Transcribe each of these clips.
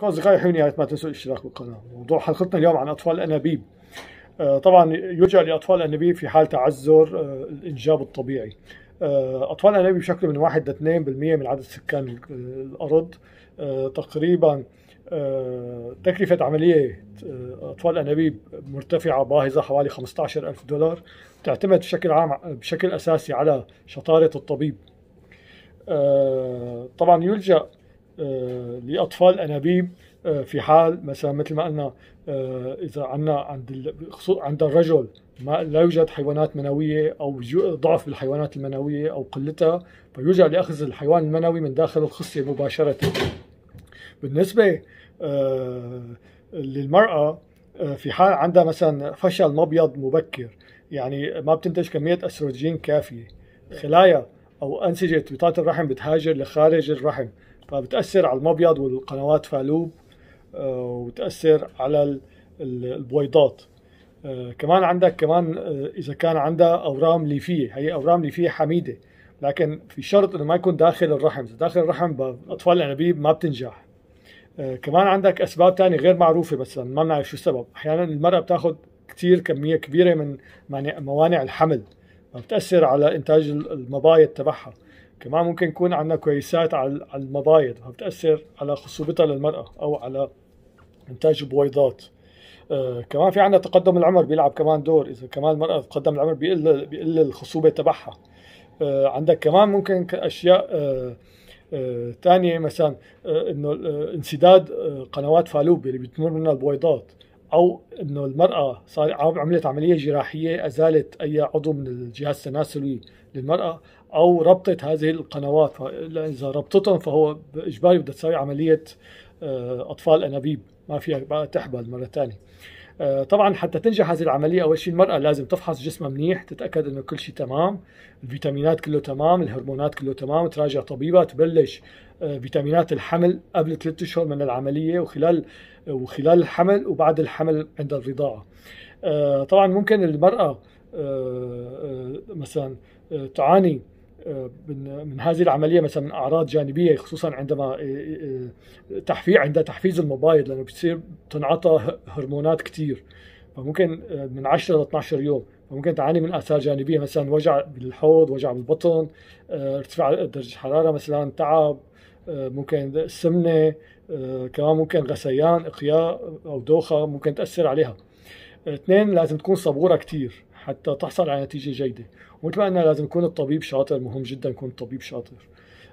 أصدقائي حيوني يعني ما تنسوا الاشتراك بالقناة موضوع حلقتنا اليوم عن أطفال الأنابيب آه، طبعا يلجأ لأطفال الأنابيب في حال تعذر آه، الإنجاب الطبيعي آه، أطفال الأنابيب بشكل من 1 ل 2% من عدد سكان الأرض تقريبا تكلفة عملية أطفال الأنابيب مرتفعة باهظة حوالي 15 ألف دولار تعتمد بشكل عام بشكل أساسي على شطارة الطبيب طبعا يلجأ آه، لاطفال انابيب آه، في حال مثلا مثل ما قلنا آه، اذا عندنا عند عند الرجل ما لا يوجد حيوانات منويه او ضعف بالحيوانات المنويه او قلتها فيرجع لاخذ الحيوان المنوي من داخل الخصيه مباشره بالنسبه للمراه في حال عندها مثلا فشل مبيض مبكر يعني ما بتنتج كميه استروجين كافيه خلايا او انسجه بطاقه الرحم بتهاجر لخارج الرحم فبتاثر على المبيض والقنوات فالوب آه، وتاثر على البويضات آه، كمان عندك كمان آه، اذا كان عندها اورام ليفيه هي اورام ليفيه حميده لكن في شرط انه ما يكون داخل الرحم داخل الرحم اطفال الانابيب ما بتنجح كمان عندك اسباب ثانيه غير معروفه مثلا ما بنعرف شو السبب احيانا المراه بتاخذ كثير كميه كبيره من موانع الحمل بتاثر على انتاج المبايض تبعها كمان ممكن يكون عندنا كويسات على المبايض فبتأثر على خصوبتها للمرأة أو على إنتاج البويضات آه كمان في عندنا تقدم العمر بيلعب كمان دور إذا كمان المرأة تقدم العمر بيقل بيقل الخصوبة تبعها آه عندك كمان ممكن أشياء آه آه مثلا آه، انه آه، انسداد آه، قنوات فالوب اللي بتمر منها البويضات او انه المراه صار عملت عمليه جراحيه ازالت اي عضو من الجهاز التناسلي للمراه او ربطت هذه القنوات اذا ربطتهم فهو اجباري بدها تسوي عمليه آه، اطفال انابيب ما فيها بقى تحبل مره ثانيه آه، طبعا حتى تنجح هذه العملية أول شيء المرأة لازم تفحص جسمها منيح تتأكد أنه كل شيء تمام الفيتامينات كله تمام الهرمونات كله تمام تراجع طبيبها تبلش آه، فيتامينات الحمل قبل ثلاثة أشهر من العملية وخلال وخلال الحمل وبعد الحمل عند الرضاعة آه، طبعا ممكن المرأة مثلا تعاني من هذه العمليه مثلا اعراض جانبيه خصوصا عندما إيه، إيه، تحفيز عند تحفيز المبايض لانه بتصير تنعطى هرمونات كثير فممكن آه، من 10 ل 12 يوم فممكن تعاني من اثار جانبيه مثلا وجع بالحوض وجع بالبطن آه، ارتفاع درجه الحراره مثلا تعب آه، ممكن سمنه كمان ممكن غثيان اقياء او دوخه ممكن تاثر عليها اثنين لازم تكون صبوره كثير حتى تحصل على نتيجه جيده ومثل ما قلنا لازم يكون الطبيب شاطر مهم جدا يكون الطبيب شاطر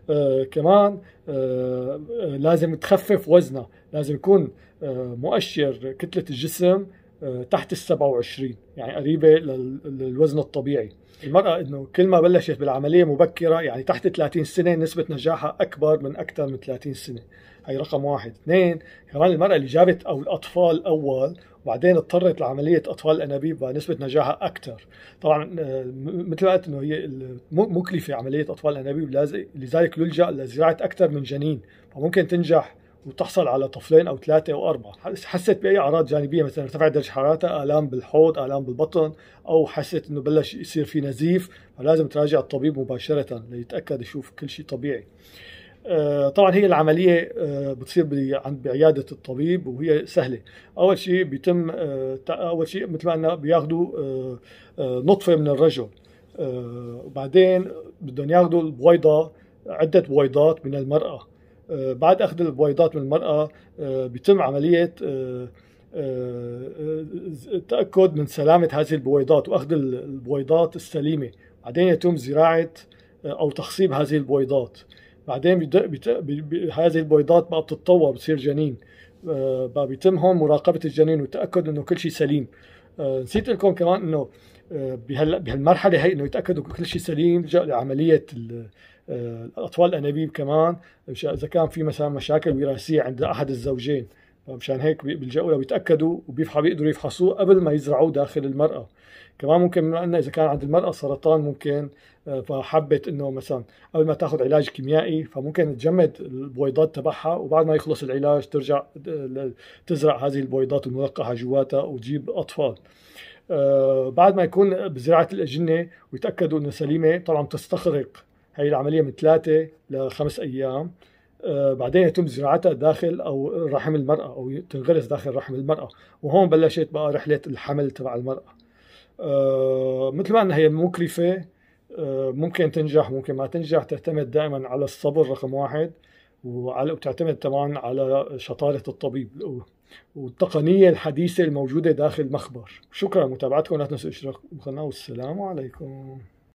آه كمان آه, آه، لازم تخفف وزنها لازم يكون آه مؤشر كتله الجسم آه، تحت ال 27 يعني قريبه للوزن الطبيعي المرأة انه كل ما بلشت بالعملية مبكرة يعني تحت 30 سنة نسبة نجاحها أكبر من أكثر من 30 سنة هي رقم واحد اثنين كمان المرأة اللي جابت أو الأطفال أول بعدين اضطرت لعمليه اطفال الانابيب ونسبه نجاحها اكثر طبعا آه، مثل ما قلت انه هي مكلفه عمليه اطفال الانابيب لذلك يلجا لزراعه اكثر من جنين فممكن تنجح وتحصل على طفلين او ثلاثه او اربعه حست باي اعراض جانبيه مثلا ارتفع درجه حرارتها الام بالحوض الام بالبطن او حست انه بلش يصير في نزيف فلازم تراجع الطبيب مباشره ليتاكد يشوف كل شيء طبيعي آه، طبعا هي العملية آه، بتصير بعيادة الطبيب وهي سهلة أول شيء بيتم آه، أول شيء مثل ما قلنا بياخدوا نطفة من الرجل وبعدين بدهم ياخدوا البويضة عدة بويضات من المرأة بعد أخذ البويضات من المرأة بيتم عملية التأكد من سلامة هذه البويضات وأخذ البويضات السليمة بعدين يتم زراعة أو تخصيب هذه البويضات بعدين بيد... بيت... بي... بي... هذه البيضات بقى بتتطور بتصير جنين آه بقى بيتم هون مراقبه الجنين والتاكد انه كل شيء سليم آه نسيت لكم كمان انه آه، بهال... بهالمرحله هي انه يتاكدوا كل شيء سليم لجأ لعمليه ال... آه، الاطفال الانابيب كمان اذا كان في مثلا مشاكل وراثيه عند احد الزوجين فمشان هيك بيلجأوا له بيتأكدوا وبيفحصوا بيقدروا يفحصوه قبل ما يزرعوه داخل المرأة كمان ممكن بما انه اذا كان عند المرأة سرطان ممكن آه، فحبت انه مثلا قبل ما تاخذ علاج كيميائي فممكن تجمد البويضات تبعها وبعد ما يخلص العلاج ترجع تزرع هذه البويضات الملقحة جواتها وتجيب أطفال آه، بعد ما يكون بزراعة الأجنة ويتأكدوا أنها سليمة طبعا تستغرق هي العملية من ثلاثة لخمس أيام آه، بعدين يتم زراعتها داخل او رحم المراه او تنغرس داخل رحم المراه وهون بلشت بقى رحله الحمل تبع المراه آه، مثل ما انها هي مكلفه آه، ممكن تنجح ممكن ما تنجح تعتمد دائما على الصبر رقم واحد وعلى وتعتمد طبعا على شطاره الطبيب والتقنيه الحديثه الموجوده داخل المخبر شكرا لمتابعتكم لا تنسوا الاشتراك بالقناه والسلام عليكم